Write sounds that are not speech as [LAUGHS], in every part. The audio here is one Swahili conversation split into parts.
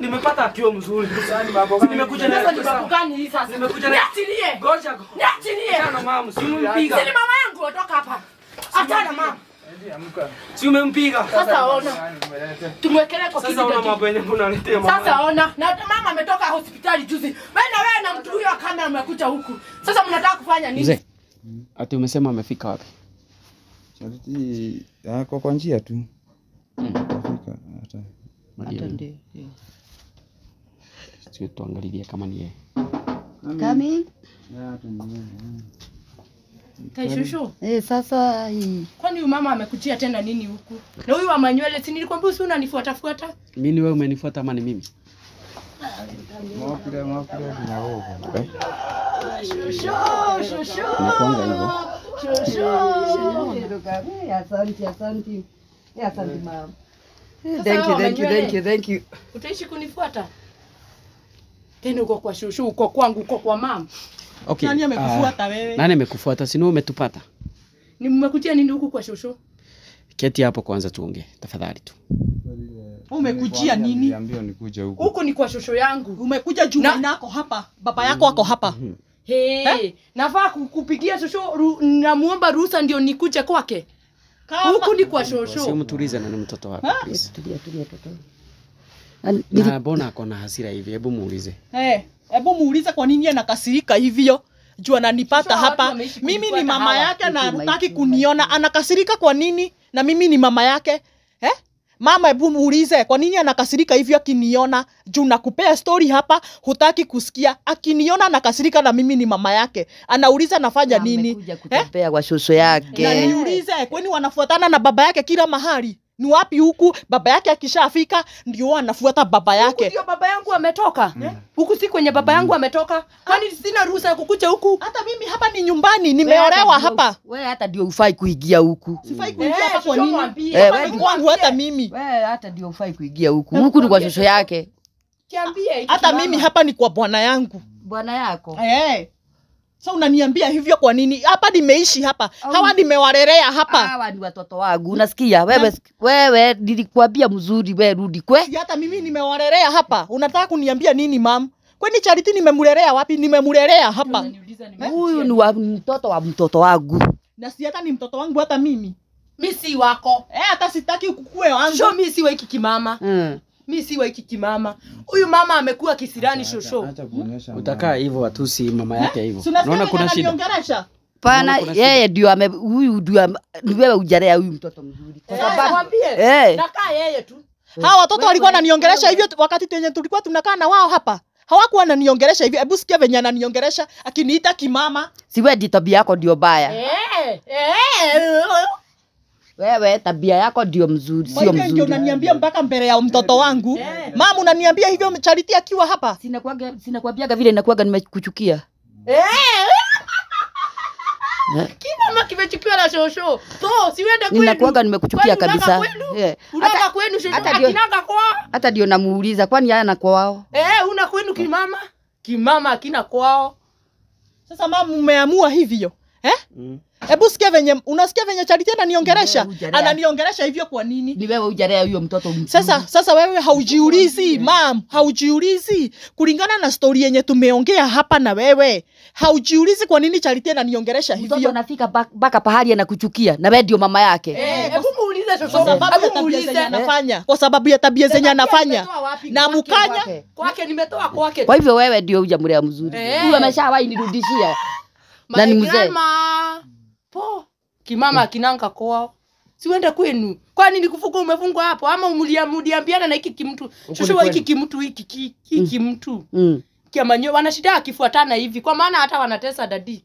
nimepata akiwa mzuri. Nimekuja na sababu gani hii sasa? Nimekuja na niachilie. Ngoja. Niachilie. Sana mama, si umempiga. mama yangu atoka hapa. Achana mama. Si umempiga. Sasa ona. Tumwekelea kwa kitu. Sasa ona mambo yenyewe unaletea mama. Sasa ona. Na mama ametoka hospitali juzi. Wewe na wewe na mtu huyo kama umekuja huku. Sasa mnataka kufanya nini? Mzee. Ati umesema amefika wapi? Sharti ah, kwa njia tu. Mm. Sio, tuangalilie kama ni yeye. Coming. Eh, sasa hii. Kwani mama amekutia tena nini huku? Na huyu wa nywele si nilikwambia usiwe unanifuata Mimi ni wewe umenifuata ama ni mimi? Eh? Asante, asante asante mama. Eh, thank you, thank you, thank you, thank you. Utaishi kunifuata tena, uko kwa shushu, uko kwangu, uko kwa mama. Okay. Nani amekufuata ah, wewe? Nani amekufuata? umetupata? Ni mmekutia nini huku kwa shosho? Keti hapo kwanza tuongee tafadhali tu. Umekujia nini? Niambia huku. Huku ni kwa shosho yangu. Umekuja juma na... nako hapa. Baba yako ako hapa. Mm -hmm. Hey, eh? nafaa kukupigia shosho namuomba ruhusa ndio nikuje kwake huku ni kwa shosho. Usimtulize na ni mtoto wako Tulia tulia mtoto. Na mbona ako na hasira hivi? Hebu muulize. Eh, hebu muulize kwa nini anakasirika hivyo? Jua ananipata hapa. Mimi ni mama yake na hataki kuniona. Anakasirika kwa nini? Na mimi ni mama yake. Eh? Mama, hebu muulize kwa nini anakasirika hivyo akiniona? Juu nakupea story hapa, hutaki kusikia. Akiniona anakasirika na mimi ni mama yake, anauliza nafanya nini? eh? kwa shosho yake. Na niulize, kwani wanafuatana na baba yake kila mahali? ni wapi huku baba yake akishafika ndio anafuata baba yake. Ndio baba yangu ametoka hmm. eh? huku, si kwenye baba hmm. yangu ametoka. Kwani sina ruhusa ya kukuja huku? Hata mimi hapa ni nyumbani, nimeolewa hapa. Wewe hata ndio ufai kuingia huku. Sifai eh, kuingia hapa kwa nini? Wewe kwangu hata mimi. Wewe hata ndio ufai kuingia huku. Huku ni kwa shosho yake. kiambie Hata mimi hapa ni kwa bwana yangu. Bwana yako. Eh. Sasa so, unaniambia hivyo kwa nini? Hapa nimeishi hapa. Oh. Hawa nimewalelea hapa. Hawa ni watoto wangu. Unasikia? Wewe wewe nilikuambia mzuri wewe rudi kwe. Si hata mimi nimewalelea hapa. Unataka kuniambia nini mam? Kwani Charity nimemlelea wapi? Nimemlelea hapa. Huyu ni mtoto wa mtoto wangu. Na si hata ni mtoto wangu hata mimi. Mimi si wako. Eh, hata sitaki ukukue wangu. Show mimi si wa hiki kimama. Mm mi si wa hiki kimama. Huyu mama amekuwa kisirani shosho. Utakaa hivyo watusi mama yake hivyo. Unaona kuna shida pana yeye ndio ame huyu ndio ni wewe ujarea huyu mtoto mzuri, kwa sababu eh, nakaa yeye tu. Hawa watoto walikuwa wananiongelesha hivyo wakati tenye tulikuwa tunakaa na wao hapa hawakuwa ananiongeresha hivi. Hebu sikia venye ananiongeresha akiniita kimama. Si wewe tabia yako ndio baya. Eh, eh wewe tabia yako ndio mzuri, sio mzuri. Unaniambia mpaka mbele ya mtoto eh, wangu eh, eh. Mama, unaniambia hivyo Charity akiwa hapa? Sinakuaga, sinakuambiaga vile nakuaga nimekuchukia yeah. Kimama kimechukiwa na shosho. So siwende kwenu. Ninakuaga nimekuchukia kabisa. unaka kwenu shosho hata kwa hata ndio namuuliza kwani haya na kwao? Eh, una kwenu kimama? Kimama akina kwao. Sasa mama, mmeamua hivyo? Eh? Mm. Hebu sikia venye unasikia venye chali tena niongeresha. Ananiongeresha hivyo kwa nini? Ni wewe hujalea huyo mtoto mtu. Sasa sasa wewe haujiulizi, mam, haujiulizi kulingana na story yenye tumeongea hapa na wewe. Haujiulizi kwa nini chali tena niongeresha hivyo? Mtoto anafika baka pahali anakuchukia na wewe ndio mama yake. Eh, eh, hebu muulize sasa. sababu ya tabia zenye anafanya kwa sababu ya tabia zenye anafanya. Na mukanya kwake nimetoa kwake. Kwa hivyo wewe ndio hujamlea mzuri. Eh. Huyu ameshawahi nirudishia. [LAUGHS] Na ni mzee po kimama akinanga kwao siwende kwenu kwani ni kufuka umefungwa hapo ama muliambiana na hiki kimtu shushuwa hiki kimtu hiki hiki mm. kimtu mm. kiamanyo wanashida akifuatana hivi kwa maana hata wanatesa dadi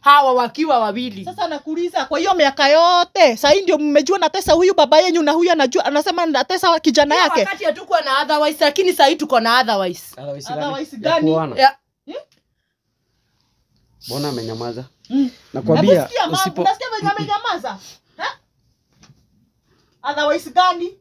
hawa wakiwa wawili. Sasa nakuuliza, kwa hiyo miaka yote sasa hii ndio mmejua natesa huyu baba yenyu na huyu anajua anasema natesa kijana yake. Hiyo wakati hatukuwa na otherwise, lakini sasa hii tuko na otherwise. Otherwise gani? Hmm? Mbona amenyamaza? Mm. Nakwambia usipo... Eh? Otherwise gani?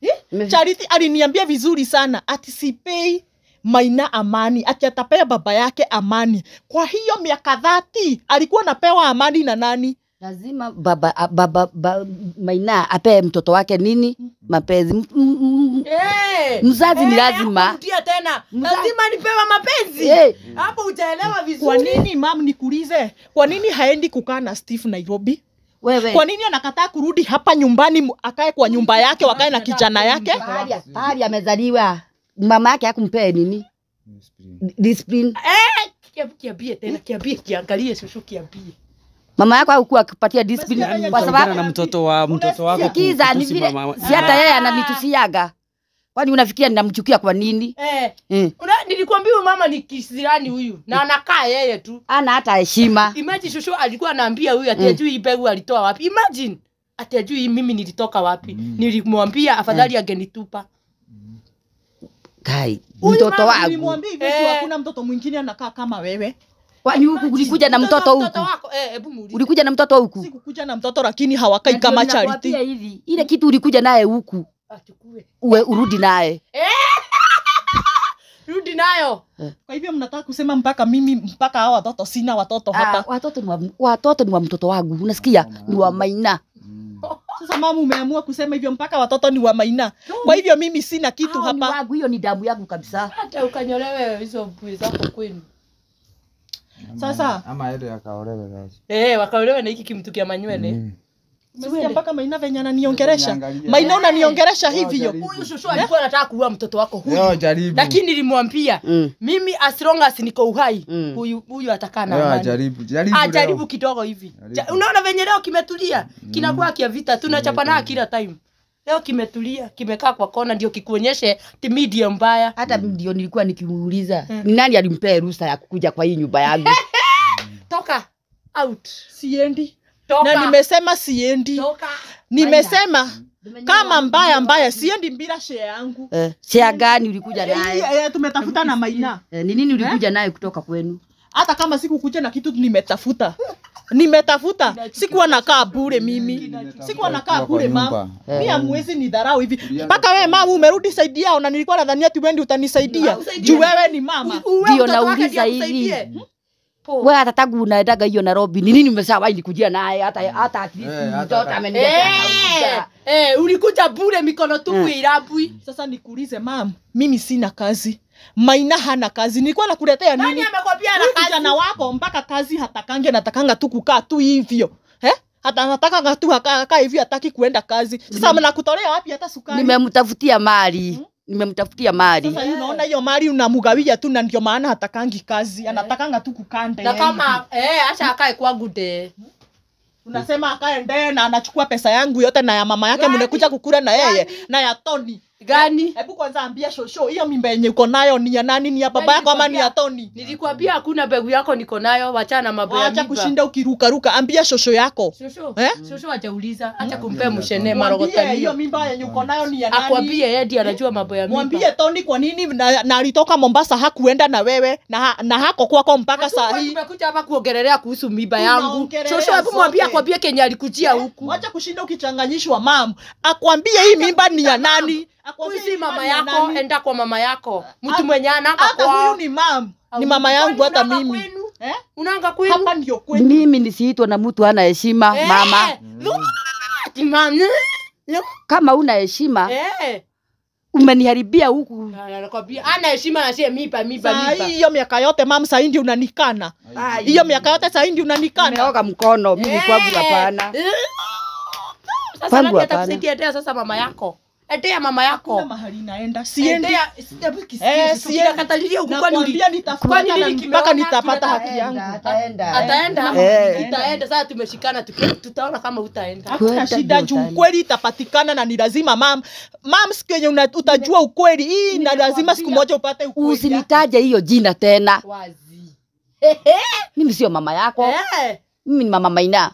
Eh? Charity aliniambia vizuri sana ati sipei Maina amani, ati atapea baba yake amani. Kwa hiyo miaka dhati alikuwa anapewa amani na nani? lazima baba, baba, baba Maina apee mtoto wake nini? Mm-hmm. Mapenzi. Mm, mm, mm, eh! mzazi ni eh, lazima tena lazima nipewa mapenzi eh. Hapo utaelewa vizuri. Kwa nini mam, nikuulize, kwa nini haendi kukaa na Steve Nairobi? Wewe. Kwa nini anakataa kurudi hapa nyumbani akae kwa nyumba yake wakae na kijana yake? Pahali amezaliwa mama yake hakumpea nini? Discipline. Eh, kiambie tena, kiambie kiangalie, sio kiambie mama yako hakuwa akipatia discipline kwa sababu na mtoto wa mtoto wako kiza ni vile si hata yeye ananitusiaga kwani unafikiria ninamchukia kwa nini eh, mm. Una, nilikwambia mama ni kisirani huyu na anakaa yeye tu ana hata heshima imagine shosho alikuwa anaambia huyu ati eh. ajui mm. ibegu alitoa wapi imagine ati ajui mimi nilitoka wapi mm. nilimwambia afadhali mm. angenitupa kai mtoto wangu nilimwambia hivi, eh. hakuna mtoto mwingine anakaa kama wewe Kwani huku ulikuja na mtoto huku? Eh, ulikuja na mtoto huku? Sikukuja na mtoto lakini hawakai kama charity. ile kitu ulikuja naye huku uwe urudi naye eh! [LAUGHS] rudi nayo. Eh. Kwa hivyo mnataka kusema mpaka mimi mpaka hao watoto sina watoto ah, hapa. watoto ni wa, watoto ni wa mtoto wangu, unasikia? Oh, ni wa Maina. [LAUGHS] Sasa mama, umeamua kusema hivyo mpaka watoto ni wa Maina. Kwa hivyo mimi sina kitu hapa. Ni Wangu, hiyo ni damu yangu kabisa. Hata ukanyolewe hizo mbui zako kwenu sasa ama ile sasa eh wakaolewe na hiki kimtu kia manywele Msikia mm. mpaka Maina venye ananiongeresha. Maina unaniongeresha hivyo. Huyu shushu alikuwa anataka kuua mtoto wako huyu. Yo, jaribu. Lakini nilimwambia mm. mimi as long as niko uhai mm. huyu huyu atakaa na amani. Jaribu, jaribu. Ajaribu ah, kidogo hivi. Unaona venye leo kimetulia. Kinakuwa kia vita tunachapana kila time leo kimetulia kimekaa kwa kona ndio kikuonyeshe ti media mbaya hata mm. ndio nilikuwa nikimuuliza mm. nani alimpea ruhusa ya kukuja kwa hii nyumba yangu [LAUGHS] toka out siendi toka. na nimesema siendi toka. nimesema kama mbaya mbaya siendi bila share yangu eh, share gani ulikuja naye eh, eh, eh tumetafuta na maina eh, ni nini ulikuja eh? naye kutoka kwenu hata kama sikukuja na kitu nimetafuta nimetafuta sikuwa nakaa bure mimi, sikuwa nakaa bure mama. Mimi eh. ni dharau hivi yaani- mpaka wewe mama umerudi saidi yao, na nilikuwa nadhania ati wendi utanisaidia ah, juu wewe ni mama. Ndio nauliza hivi we hata tangu unaendaga hiyo Nairobi ni nini umesema ilikujia naye hata mm. hata at least eh, mtoto ameniambia eh! eh ulikuja bure mikono tu tupu mm. irabui sasa nikuulize mam mimi sina kazi Maina hana kazi, nilikuwa nakuletea nini? Nani amekwambia hana kazi? Kijana wako mpaka kazi hatakange, natakanga tu kukaa tu hivyo eh? hata nataka ngatu akakaa hivi, hataki kuenda kazi. Sasa mm. mnakutolea wapi hata sukari? Nimemtafutia mali hmm? nimemtafutia mali. Sasa yeah. unaona hiyo mali unamugawia tu, na ndio maana hatakangi kazi, anatakanga tu kukande. Na kama eh, acha akae kwangu de unasema akae ndee na anachukua pesa yangu yote na ya mama yake, yaani- mnekuja kukula na yeye yaani- na ya Tony gani? Eh, hebu kwanza ambia shosho, hiyo mimba yenye uko nayo ni ya nani? Ni ya baba yako ama ni ya Toni? Nilikwambia hakuna begu yako niko nayo, wacha na mambo ya mimba. Acha kushinda ukiruka ruka, ambia shosho yako. Shosho, eh? Shosho hajauliza, acha mm. kumpea mshene marogotanio. Hiyo mimba yenye uko nayo ni ya nani? Akwambie yeye ndiye anajua eh? mambo ya mimba. Mwambie Toni kwa nini na, na alitoka Mombasa hakuenda na wewe na, na hako kwako mpaka saa hii. Tumekuja hapa kuongelelea kuhusu mimba yangu. Shosho, hebu mwambie akwambie Kenya alikujia eh? huku. Acha kushinda ukichanganyishwa, mam. Akwambie hii mimba ni ya nani? si mama yako, enda kwa mama yako, ah, mtu ah, mwenye anaka kwa. Huyu ni mam, ni mama yangu hata mimi eh? Unaanga kwenu? Hapa ndio kwenu. Mimi nisiitwa na mtu ana heshima eh, mama. Eh, mm. Eh, Kama una heshima eh umeniharibia huku. Anakwambia ah, ana heshima na sie mipa mipa mipa. Hiyo miaka yote mam, sasa ndio unanikana. Hiyo miaka yote sasa ndio unanikana. Nimeoga mkono mimi, kwangu eh. hapana. Sasa nani atakusaidia tena sasa mama yako? ende mama yako mahali naenda ya, eh, katalilia huko kwani mpaka nitapata haki yangu ataenda itaenda eh. sasa tumeshikana tutaona kama utaenda hakuna shida juu ukweli itapatikana na ni lazima mam mam siku yenye utajua ukweli hii na lazima siku moja upate ukweli usinitaje hiyo jina tena wazi [LAUGHS] mimi sio mama yako eh. mimi ni mama Maina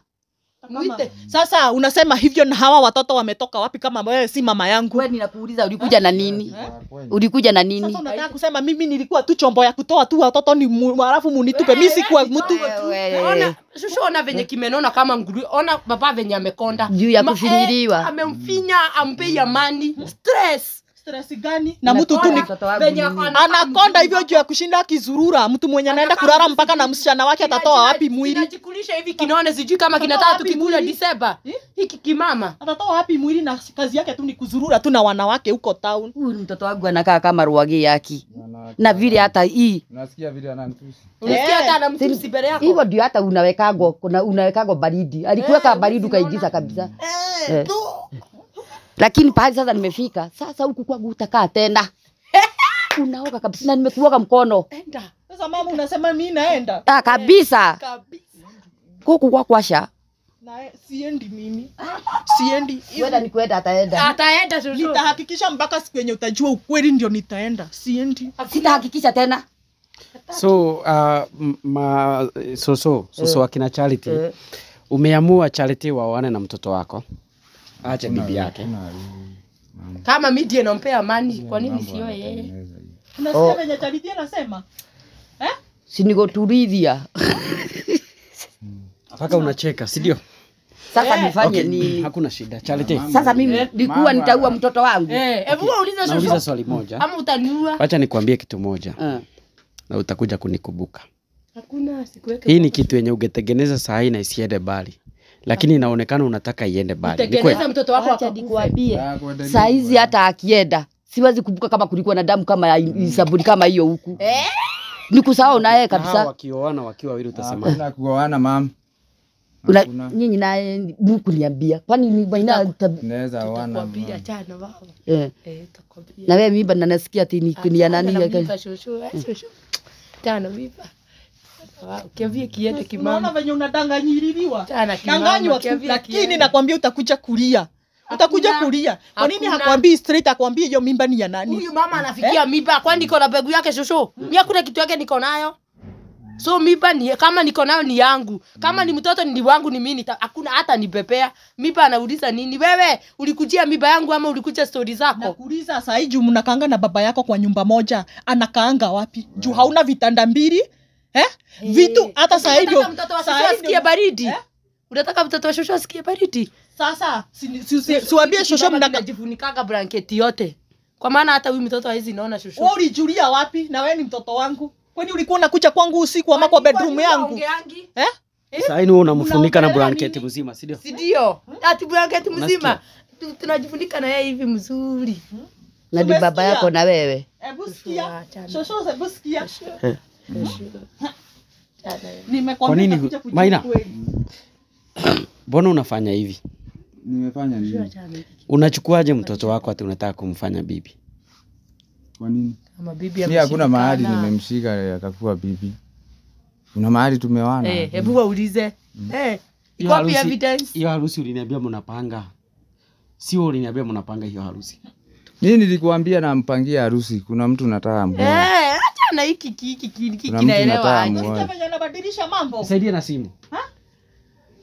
Mwite. Sasa unasema hivyo na hawa watoto wametoka wapi kama wewe si mama yangu? Wewe ninakuuliza ulikuja eh? na nini? Eh? Ulikuja na nini? Sasa unataka kusema mimi nilikuwa tu chombo ya kutoa tu watoto ni marafu munitupe mimi eh, kwa mtu. Ona shushu ona venye kimenona kama nguru. Ona baba venye amekonda. Juu ya kufinyiliwa. Amemfinya, ampei amani, mm. stress stress gani na mtu tu ni anakonda hivyo juu ya kushinda kizurura, mtu mwenye anaenda kulala mpaka na msichana wake atatoa wapi mwili? Kinajikulisha hivi kinaone, sijui kama kinataka tukikula Disemba eh? hiki kimama atatoa wapi mwili, na kazi yake tu ni kuzurura tu na wanawake huko town. Huyu ni mtoto wangu anakaa kama ruwage yake na vile hata hii nasikia vile ananitusi, unasikia eh. hata anamtusi mbele yako. Hivyo ndio hata unawekagwa, unawekagwa baridi, alikuweka eh, baridi kaingiza kabisa eh, lakini pahali sasa nimefika sasa, huku kwangu utakaa tena [LAUGHS] unaoga kabisa, na nimekuoga mkono. Enda sasa, mama, unasema mimi naenda ah, eh, kabisa kabisa, kuku kwa kwasha na siendi mimi, siendi. Wenda ni kwenda, ataenda ataenda tu. Nitahakikisha mpaka siku yenye utajua ukweli ndio nitaenda, siendi, sitahakikisha tena. So uh, ma, so so, so eh. akina Charity eh. umeamua Charity waoane na mtoto wako acha bibi yake. Kama mimi ndiye nampea amani, kwa nini sio yeye? Unasikia oh. venye Tabithia anasema eh? Si niko turidhia. mpaka hmm. unacheka, si ndio? Sasa eh. nifanye ni Hakuna shida. Charity. Sasa mimi nikuwa nitaua mtoto wangu. Eh, hebu uliza swali. Uliza swali moja. Ama utaniua? Acha nikwambie kitu moja. Eh. Na utakuja kunikumbuka. Hakuna sikuweke. Hii ni kitu yenye ungetengeneza saa hii na isiende bali lakini inaonekana unataka iende mbali. Tengeneza mtoto wako akakuambie. Saa hizi hata akienda siwezi kumbuka kama kulikuwa na damu kama mm. sabuni kama hiyo huku. Eh? Ni kusahau naye kabisa. Wakioana wakiwa wili utasema. Hakuna kuoana mama. Nyinyi naye mkuniambia kwani baina naweza oana. Eh. eh na wewe mimba na nasikia ati ni nani? Tano mimba. Ah, ukiambia kiende kimama. Unaona venye unadanganyiriwa. Danganywa tu lakini nakwambia utakuja kulia. Utakuja kulia. Kwa nini hakwambii straight akwambie hiyo mimba ni ya nani? Huyu mama eh? anafikia mimba kwa niko na begu yake shosho. Mimi hakuna kitu yake niko nayo. So mimba ni kama niko nayo ni yangu. Kama ni mtoto ni wangu ni mimi hakuna hata nipepea. Mimba anauliza nini? Wewe ulikujia mimba yangu ama ulikuja stori zako? Nakuuliza sasa hivi mnakaanga na baba yako kwa nyumba moja. Anakaanga wapi? Juu hauna vitanda mbili eh? Hey. Eh, vitu hata sahivyosikie baridi eh? unataka mtoto wa shosho asikie baridi sasa siwambie shosho mnajifunikaga blanketi yote kwa maana hata huyu mtoto haizi naona shosho wewe ulijulia wapi na wewe ni mtoto wangu kwani ulikuwa unakuja kwangu usiku ama kwa bedroom yangu eh, eh? sasa ni unamfunika na blanketi mzima si ndio hmm? ati blanketi mzima tunajifunika na yeye hivi mzuri hmm? na di baba yako na wewe hebu sikia shosho hebu sikia kwa nini Maina, mbona unafanya hivi? Nimefanya nini? Unachukuaje mtoto wako ati unataka kumfanya bibi? Kwa nini? Kama bibi ameshika. Hakuna mahali nimemshika akakuwa bibi. Kuna mahali tumewana. Eh, hebu waulize. Mm. Eh, copy evidence. Hiyo harusi uliniambia mnapanga. Sio uliniambia mnapanga hiyo harusi. Mimi nilikuambia nampangia harusi, kuna mtu nataka mbona. Eh, na hiki hiki kinaelewa aje? Sasa mambo. Saidia na simu. Ha?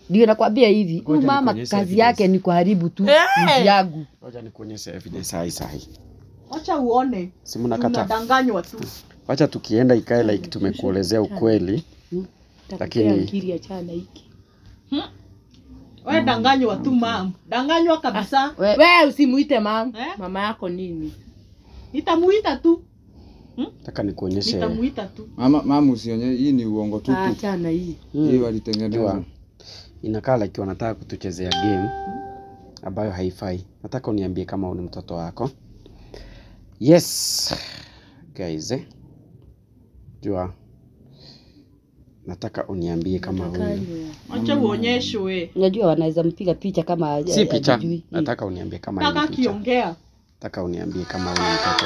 Ndio nakwambia hivi, huyu mama kazi yake ni kuharibu tu mji yangu. Ngoja nikuonyeshe evidence sahi sahi. Acha uone. Simu nakata. Tunadanganywa tu. Acha tukienda ikae like tumekuelezea ukweli. Hmm? Lakini akili acha na hiki. Hmm? Wewe hmm. danganywa tu mam. Danganywa kabisa. Ah, wewe usimuite mam. Eh? Mama yako nini? Nitamuita tu. Nataka hmm? nikuonyeshe. Nitamuita tu. Mama, mama usionye hii ni uongo tu. tupu. Achana hii. Hmm. Hii walitengeneza. Inakaa like wanataka kutuchezea game ambayo haifai. Nataka uniambie kama ni mtoto wako. Yes. Guys, eh. Jua. Nataka uniambie kama huyu. Acha uonyeshwe. Unajua wanaweza mpiga picha kama si picha. Nataka uniambie kama ni picha. Nataka uniambie kama huyu mtoto.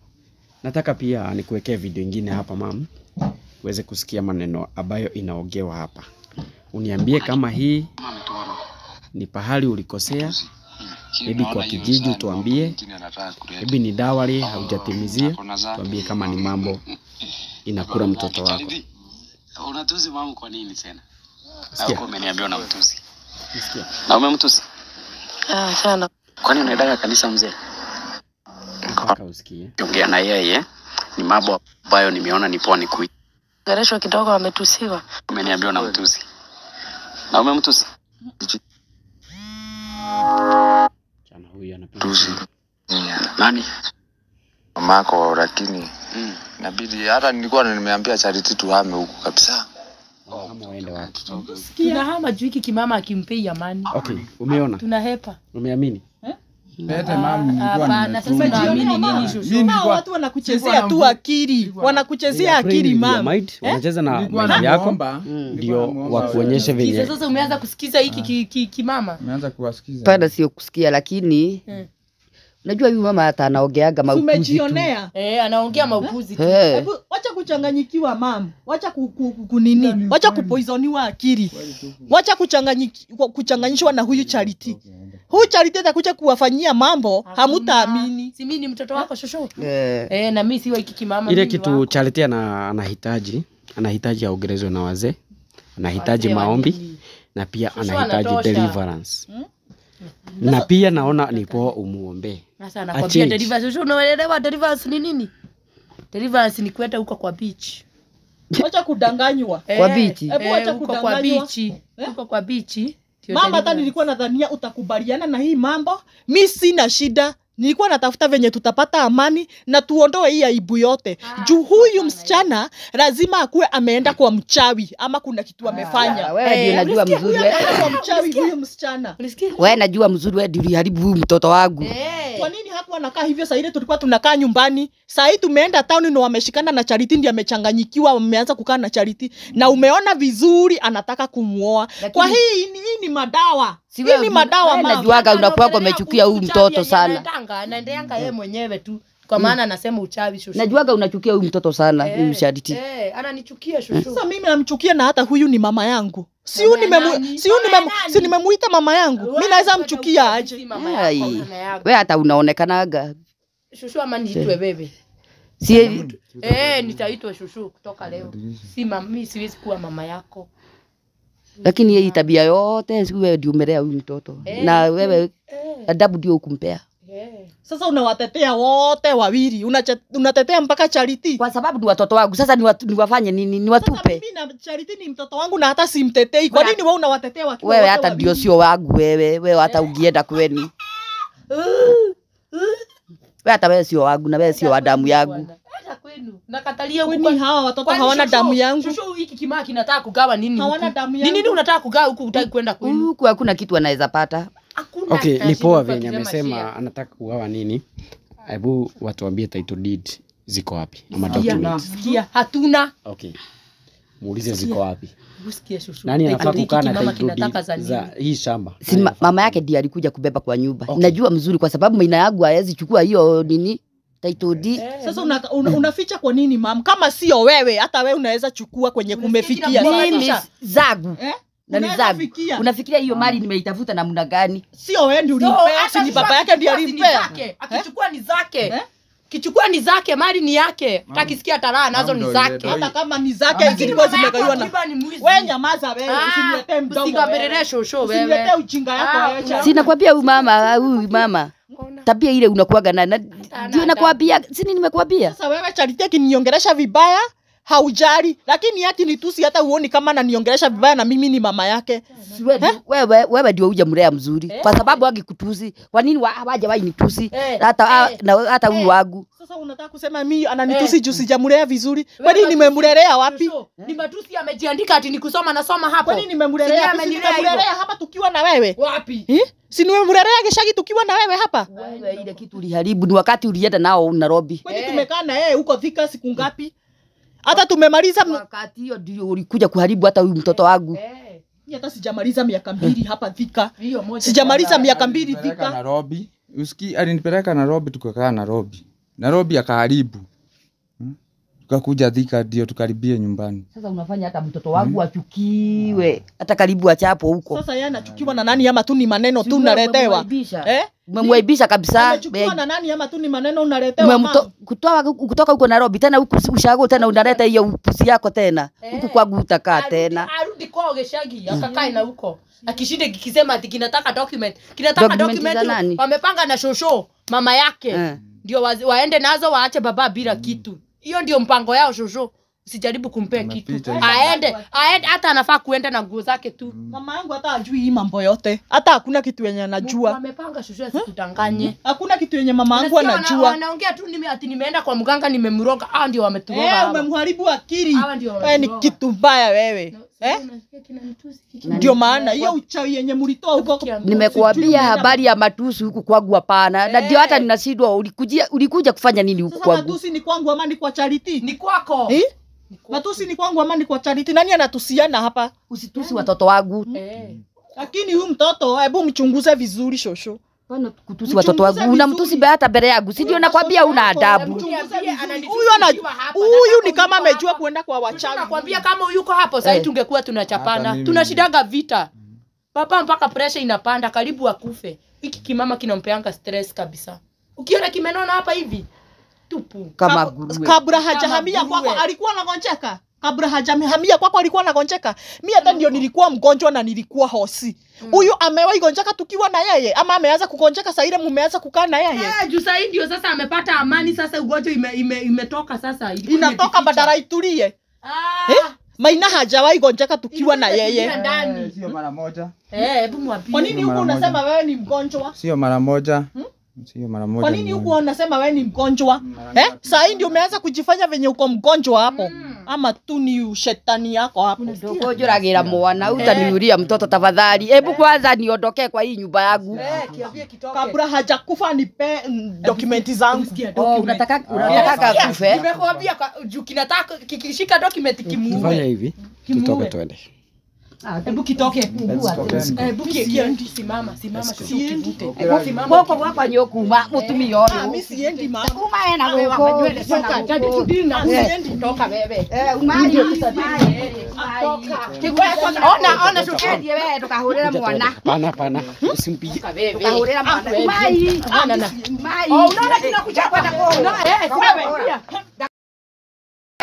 Nataka pia nikuwekee video ingine hapa mam, uweze kusikia maneno ambayo inaogewa hapa, uniambie kama hii ni pahali ulikosea, hebi hmm. kwa kijiji utuambie, hebi ni dawali oh, haujatimizia, tuambie kama ni mambo hmm. inakura mtoto wako. Unatuzi mamu kwa nini tena? Sikia. Umeniambia unamtuzi. Sikia. Na umemtuzi? Ah, sana. Kwani unaendaga kanisa mzee? ongea na yeye, ni mambo ambayo nimeona ni poa nikui gereshwa kidogo, ametusiwa Umeniambia na mtusi na umemtusi chana huyu anatusi nani? Mamako, lakini hmm. inabidi mm. hata nilikuwa nimeambia Charity tuhame huku kabisa. Tunahama juu hiki kimama akimpei amani. Okay, umeona? Tunahepa. Umeamini? Eh? Pete mami wanakuchezea tu akili, wanakuchezea akili na eh? yako ndio umeanza kusikiza hiki ah. sio kusikia lakini eh. Najua huyu mama hata anaongeaga maupuzi eh, anaongea wacha kuchanganyikiwa Wacha kunini? Wacha Wacha kuchanganyishwa na huyu chariti Okay. Hucharity atakuja kuwafanyia mambo hamutaamini. Si mimi ni mtoto wako shosho. Eh. Eh, na mimi si Waikiki mama. Ile kitu Charity ana, anahitaji anahitaji aongelezwe na wazee, anahitaji wazee maombi wanini. na pia anahitaji deliverance hmm? na pia naona ni poa umuombe. Sasa anakuambia deliverance, shosho, unaelewa deliverance ni nini? Deliverance ni kwenda huko kwa beach. Wacha kudanganywa. Eh, kwa bichi. Eh, Hebu wacha kudanganywa. Kwa bichi. Huko kwa bichi eh? mama, hata nilikuwa nadhania utakubaliana na hii mambo. Mi sina shida, nilikuwa natafuta venye tutapata amani na tuondoe hii aibu yote ah, juu huyu msichana lazima akuwe ameenda kwa mchawi ama kuna kitu ah, amefanya. Ah, wewe najua mzuri wewe kwa huyu mtoto wangu eh. Kwa nini hapo wanakaa hivyo? Saa ile tulikuwa tunakaa nyumbani, saa hii tumeenda town na wameshikana na Charity, ndio amechanganyikiwa, wameanza kukaa na Charity na umeona vizuri, anataka kumuoa. Kwa hii hii ni ni madawa Siwe, hii ni madawa mama. Najuaga unakuwa umechukia huyu mtoto yaani sana. Anaendeanga yeye mm. mwenyewe tu kwa mm. maana anasema uchawi shushu. Najuaga unachukia huyu mtoto sana, eh, huyu Charity. Eh, ananichukia mm. shushu. Sasa mimi namchukia na hata huyu ni mama yangu. Siu nimemu siu nimemu si nimemuita mama yangu. Mimi naweza mchukia aje? Wewe hata unaonekananga. Shushu ama nitwe bebe. Si eh, nitaitwa shushu kutoka leo. Si mami, siwezi kuwa mama yako. Lakini hii tabia yote wewe ndio umelea huyu mtoto. Eh. Na wewe eh. adabu ndio ukumpea. Sasa unawatetea wote wawili, unatetea mpaka Charity kwa sababu ni watoto wangu. Sasa niwafanye nini? Niwatupe? Mimi na Charity ni mtoto wangu na hata simtetei. Kwa nini wewe unawatetea wakiwa wewe? Hata ndio sio wangu wewe, wewe hata ungienda kweni wewe, hata wewe sio wangu na wewe sio wa damu yangu kwenu. Nakatalia kwenu. Kwani hawa watoto hawana damu yangu? Shushu hiki kimaa kinataka kugawa nini? Hawana damu yangu. Ni nini unataka kugawa huku hutaki kwenda kwenu? Huku hakuna kitu anaweza pata. Hakuna okay, ni poa venye amesema anataka kugawa nini. Hebu watuambie title deed ziko wapi ama documents. Sikia, hatuna. Okay. Muulize ziko wapi. Nani anafaa kukaa na title deed za hii shamba? Si mama yake ndiye alikuja kubeba kwa nyumba. Okay. Najua mzuri kwa sababu maina yangu hawezi chukua hiyo nini title deed. Hey. Eh, sasa una, una, unaficha kwa nini mam? Kama sio wewe, hata wewe unaweza chukua kwenye kumefikia. Mimi zangu. Eh? na ni dhambi. Unafikiria hiyo ah. mali nimeitafuta namna gani? Sio wewe ndio ulimpea, si ni baba yake ndiye alimpea. Eh? Akichukua ni zake. Eh? Kichukua ni zake, mali ni yake. Takisikia taraa nazo ni zake. Hata kama ni zake zilikuwa zimekaiwa na. Wewe nyamaza wewe, ah, usiniletee mdomo. Usikabelele shosho wewe. Usiniletee ujinga yako ah, wewe. Sinakwambia huyu mama, huyu mama tabia ile unakuaga na ndio nakwambia, sini nimekuambia. Sasa wewe Charity akiniongelesha vibaya haujali, lakini ati tusi, hata uoni kama naniongelesha vibaya na mimi ni mama yake. Eh? Wewe wewe ndio uja mrea mzuri eh, kwa sababu angekutusi kwa nini waje hawajawahi nitusi eh, hata eh, na hata huyu eh, wangu. Sasa unataka kusema mimi ananitusi eh, juzi sijamlea vizuri? kwa nini nimemlelea wapi? Ni matusi amejiandika ati nikusoma nasoma hapo. kwa nini Kwani nimemlelea hapa tukiwa na wewe wapi eh? si niwe nimemlelea geshagi tukiwa na wewe hapa. Wewe ile kitu uliharibu ni wakati ulienda nao Nairobi. Kwani eh. tumekaa na yeye huko Thika siku ngapi? hata tumemaliza wakati hiyo ndio ulikuja kuharibu hata huyu mtoto wangu eh, eh. hata sijamaliza miaka mbili hapa Thika, sijamaliza miaka mbili Thika Nairobi. Usiki alinipeleka Nairobi, tukakaa Nairobi, Nairobi akaharibu tukakuja dhika ndio tukaribie nyumbani. Sasa unafanya hata mtoto wangu hmm, achukiwe ah. hata karibu achapo huko. Sasa yeye anachukiwa na nani ama tu ni maneno tu unaletewa eh? Umemwaibisha kabisa. Anachukiwa na nani ama tu ni maneno unaletewa? Kutoka kutoka huko Nairobi tena huku ushago tena unaleta hiyo upusi yako tena eh. huku guta ka tena. Arudi kwa ogeshagi mm. akakae na huko akishinde kikisema ati kinataka document, kinataka document, document wamepanga na shosho mama yake eh. ndio waende nazo waache baba bila kitu hiyo ndio mpango yao shosho sijaribu kumpea kitu aende aende hata anafaa kuenda na nguo zake tu mm. mama yangu hata ajui hii mambo yote hata hakuna kitu yenye anajua amepanga shosho asikudanganye mm. hakuna kitu yenye mama yangu anajua anaongea tu nime ati nimeenda kwa mganga nimemroga hao ah, ndio wameturoga eh umemharibu akili hawa ndio ni kitu mbaya wewe no. Eh? Ndio maana hiyo uchawi yenye mlitoa huko, nimekuambia habari ya matusi huku kwangu hapana. Na ndio hata eh. ninashindwa ulikuja, ulikuja kufanya nini huku kwangu? Matusi ni kwangu ama ni kwa Charity? Ni kwako eh? Matusi ni kwangu ama ni kwa Charity? Nani anatusiana hapa? Usitusi watoto wangu, eh. lakini huyu mtoto hebu mchunguze vizuri, shosho kutusi watoto wangu, mtusi unamtusi hata mbele yangu, si ndio? Nakwambia una adabu. Huyu ana huyu ni kama amejua kuenda kwa wachawi. Nakwambia kama yuko hapo sasa, eh. tungekuwa tunachapana, tunashidaga vita mm. papa, mpaka pressure inapanda karibu akufe. Hiki kimama kinampeanga stress kabisa. Ukiona kimenona hapa hivi tupu, kama kabla hajahamia kwako alikuwa anagonjeka kabla hajahamia kwako alikuwa anagonjeka. Mimi hata ndio nilikuwa mgonjwa na nilikuwa hosi. Mm. Huyu mm. amewahi gonjeka tukiwa na yeye ama ameanza kugonjeka saa ile mmeanza kukaa na yeye? Eh, juu saa ndio sasa amepata amani sasa ugonjwa ime, ime, imetoka sasa. Ilikuwa Inatoka badala itulie. Ah. Eh? Maina hajawahi gonjeka tukiwa na yeye. Eh, sio mara moja. Eh, hebu mwapie. Kwa nini huko unasema wewe ni mgonjwa? Sio mara moja. Hmm? Sio mara moja. Kwa nini huku unasema wewe ni mgonjwa? Eh? Saa hii ndio umeanza kujifanya venye uko mgonjwa hapo. Mm. Ama tu ni ushetani yako hapo. Ndoko ujuragira mwana, eh. utaniuria mtoto tafadhali. Hebu eh. kwanza niondokee kwa hii nyumba yangu. Eh, Kabla hajakufa nipe mm, dokumenti zangu. Oh, unataka ah. unataka kufe? Nimekwambia juu kinataka kikishika document kimuue. Fanya hivi. Tutoke twende. Hebu kitoke. Hebu kia ndi simama, simama sivute. Eh, simama. Kwa kwa kwa nyokuma eh, mutumia huyo. Ah, Mimi siendi mama. Kuma ena ah, wewe wajwele sana. Jadi tudini na eh, siendi toka wewe. Eh, umali ah, Toka. Kigwa ona ona tukendie wewe tukahurira mwana. Pana pana. Hmm? Usimpige. Tukahurira mwana. Mai. Mai. Oh, unaona kinakuja kwenda kwa. Eh, wewe.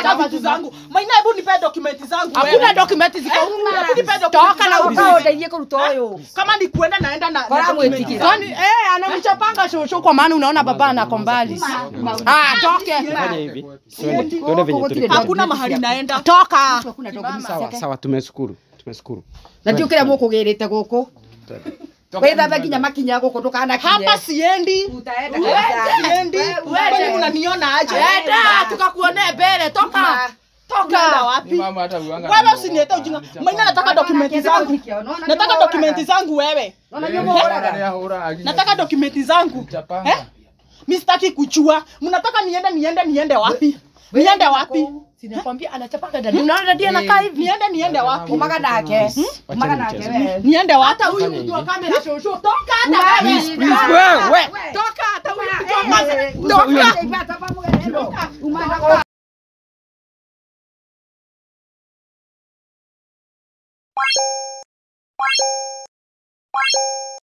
Nataka vitu zangu. Maina hebu nipe dokumenti zangu. Hakuna dokumenti ziko eh? huko. Toka na ukao ndaidie kuruta huyo. Eh? Kama ni kuenda naenda na dokumenti. Kwani eh anamchapanga shosho kwa maana unaona baba anako mbali. Ah toke. Hakuna mahali naenda. Toka. Sawa tumeshukuru. Tumeshukuru. Na ndio kile mukugirite guku. Wewe baba kinya makinya yako kutoka kå kinya. Hapa siendi siendi Wewe unaniona aje Enda tukakuone mbele toka toka wapi? Wewe usinieta ujinga. Mimi nataka document zangu. Nataka document zangu wewe. Nataka document zangu. Eh? Mimi sitaki kujua. Mnataka niende niende niende wapi? Niende wapi? Sinakwambia anachapanga dadi. Unaona dadi anakaa hivi. Niende niende wapi? Umaga nake. Umaga nake. Niende wapi? Hata huyu mtu wa kamera shosho. Toka hata wewe. Wewe. Toka hata huyu mtu wa kamera. Toka. Umaga Thank